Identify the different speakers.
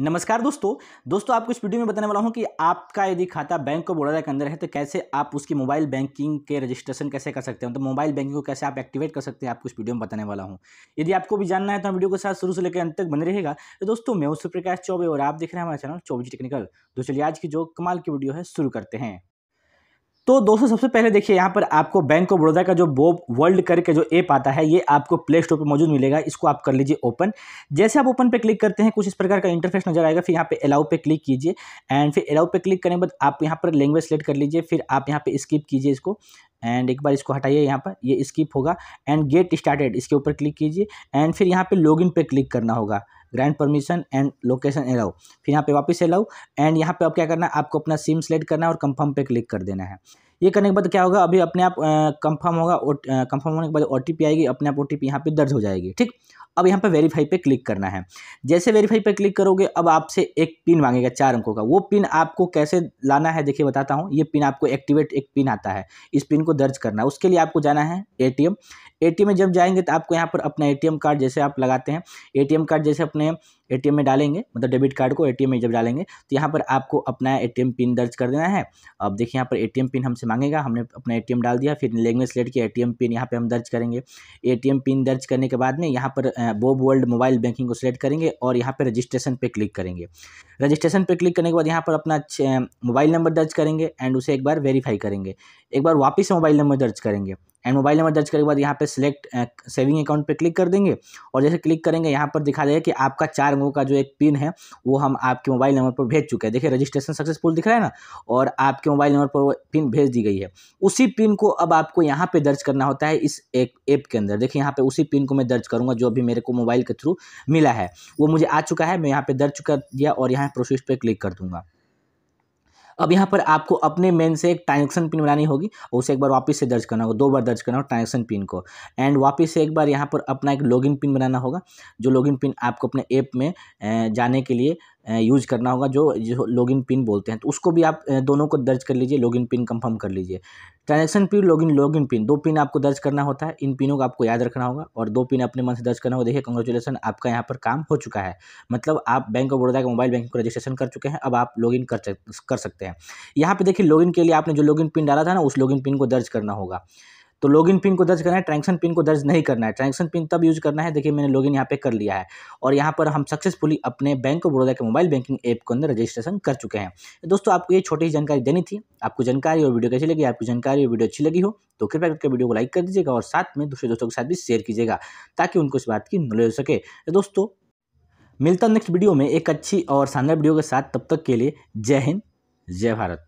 Speaker 1: नमस्कार दोस्तों दोस्तों आपको इस वीडियो में बताने वाला हूं कि आपका यदि खाता बैंक ऑफ बड़ौदा के अंदर है तो कैसे आप उसकी मोबाइल बैंकिंग के रजिस्ट्रेशन कैसे कर सकते हैं तो मोबाइल बैंकिंग को कैसे आप एक्टिवेट कर सकते हैं आपको इस वीडियो में बताने वाला हूं यदि आपको भी जानना है तो वीडियो के साथ शुरू से लेकर अंत तक बने रहेगा तो दोस्तों मैं उस प्रकाश चौबे और आप देख रहे हैं हमारा चैनल चौबीस टेक्निकल तो चलिए आज की जो कमाल की वीडियो है शुरू करते हैं तो दोस्तों सबसे पहले देखिए यहाँ पर आपको बैंक ऑफ बड़ौदा का जो बोब वर्ल्ड करके जो ऐप आता है ये आपको प्ले स्टोर पर मौजूद मिलेगा इसको आप कर लीजिए ओपन जैसे आप ओपन पे क्लिक करते हैं कुछ इस प्रकार का इंटरफेस नजर आएगा फिर यहाँ पे अलाउ पे क्लिक कीजिए एंड फिर अलाउ पे क्लिक करने के बाद आप यहाँ पर लैंग्वेज सेलेक्ट कर लीजिए फिर आप यहाँ पर स्किप कीजिए इसको एंड एक बार इसको हटाइए यहाँ पर ये स्किप होगा एंड गेट स्टार्टेड इसके ऊपर क्लिक कीजिए एंड फिर यहाँ पर लॉगिन पे क्लिक करना होगा grant permission and location allow फिर यहाँ पे वापस एलाउ एंड यहाँ पे आप क्या करना है आपको अपना सिम सेलेक्ट करना है और कंफर्म पे क्लिक कर देना है ये करने के बाद क्या होगा अभी अपने आप कंफर्म होगा कंफर्म होने के बाद ओ आएगी अपने आप ओ टी यहाँ पर दर्ज हो जाएगी ठीक अब यहाँ पे वेरीफाई पे क्लिक करना है जैसे वेरीफाई पे क्लिक करोगे अब आपसे एक पिन मांगेगा चार अंकों का वो पिन आपको कैसे लाना है देखिए बताता हूँ ये पिन आपको एक्टिवेट एक पिन आता है इस पिन को दर्ज करना है उसके लिए आपको जाना है एटीएम एटीएम में जब जाएंगे तो आपको यहाँ पर अपना एटीएम कार्ड जैसे आप लगाते हैं एटीएम कार्ड जैसे अपने एटीएम में डालेंगे मतलब डेबिट कार्ड को एटीएम में जब डालेंगे तो यहाँ पर आपको अपना एटीएम पिन दर्ज कर देना है अब देखिए यहाँ पर एटीएम पिन हमसे मांगेगा हमने अपना एटीएम डाल दिया फिर लैंग्वेज लेट के एटीएम पिन यहाँ पर हम दर्ज करेंगे एटीएम पिन दर्ज करने के बाद में यहाँ पर बोब वर्ल्ड मोबाइल बैंकिंग को सिलेक्ट करेंगे और यहाँ पर रजिस्ट्रेशन पर क्लिक करेंगे रजिस्ट्रेशन पर क्लिक करने के बाद यहाँ पर अपना मोबाइल नंबर दर्ज करेंगे एंड उसे एक बार वेरीफाई करेंगे एक बार वापस मोबाइल नंबर दर्ज करेंगे एंड मोबाइल नंबर दर्ज करने के बाद यहाँ पे सिलेक्ट सेविंग अकाउंट पे क्लिक कर देंगे और जैसे क्लिक करेंगे यहाँ पर दिखा देगा कि आपका चार अंगों का जो एक पिन है वो हम आपके मोबाइल नंबर पर भेज चुके हैं देखिए रजिस्ट्रेशन सक्सेसफुल दिख रहा है ना और आपके मोबाइल नंबर पर वो पिन भेज दी गई है उसी पिन को अब आपको यहाँ पर दर्ज करना होता है इस एक ऐप के अंदर देखिए यहाँ पर उसी पिन को मैं दर्ज करूँगा जो अभी मेरे को मोबाइल के थ्रू मिला है वो मुझे आ चुका है मैं यहाँ पर दर्ज कर दिया और यहाँ प्रोसेस पर क्लिक कर दूँगा अब यहाँ पर आपको अपने मेन से एक ट्रांजेक्शन पिन बनानी होगी और उसे एक बार वापस से दर्ज करना होगा दो बार दर्ज करना होगा ट्रांजेक्शन पिन को एंड वापस से एक बार यहाँ पर अपना एक लॉगिन पिन बनाना होगा जो लॉगिन पिन आपको अपने ऐप में जाने के लिए यूज़ करना होगा जो जो लॉगिन पिन बोलते हैं तो उसको भी आप दोनों को दर्ज कर लीजिए लॉगिन पिन कंफर्म कर लीजिए transaction pin login login pin दो पिन आपको दर्ज करना होता है इन पिनों को आपको याद रखना होगा और दो पिन अपने मन से दर्ज करना होगा देखिए कंग्रेचुलेसन आपका यहाँ पर काम हो चुका है मतलब आप बैंक ऑफ बड़ौदा के मोबाइल बैंकिंग को रजिस्ट्रेशन कर चुके हैं अब आप लॉग कर कर सकते हैं यहाँ पर देखिए इन के लिए आपने जो लॉगिन पिन डाला था ना उस लॉगिन पिन को दर्ज करना होगा तो लॉगिन पिन को दर्ज करना है ट्रैक्शन पिन को दर्ज नहीं करना है ट्रैक्शन पिन तब यूज़ करना है देखिए मैंने लॉगिन यहाँ पे कर लिया है और यहाँ पर हम सक्सेसफुली अपने बैंक ऑफ बड़ौदा के मोबाइल बैंकिंग ऐप के अंदर रजिस्ट्रेशन कर चुके हैं दोस्तों आपको ये छोटी जानकारी देनी थी आपको जानकारी और वीडियो कैसी लगी आपकी जानकारी और वीडियो अच्छी लगी हो तो कृपया करके वीडियो को लाइक कर दीजिएगा और साथ में दूसरे दोस्तों के साथ भी शेयर कीजिएगा ताकि उनको इस बात की नॉलेज हो सके तो दोस्तों मिलता नेक्स्ट वीडियो में एक अच्छी और शानदार वीडियो के साथ तब तक के लिए जय हिंद जय भारत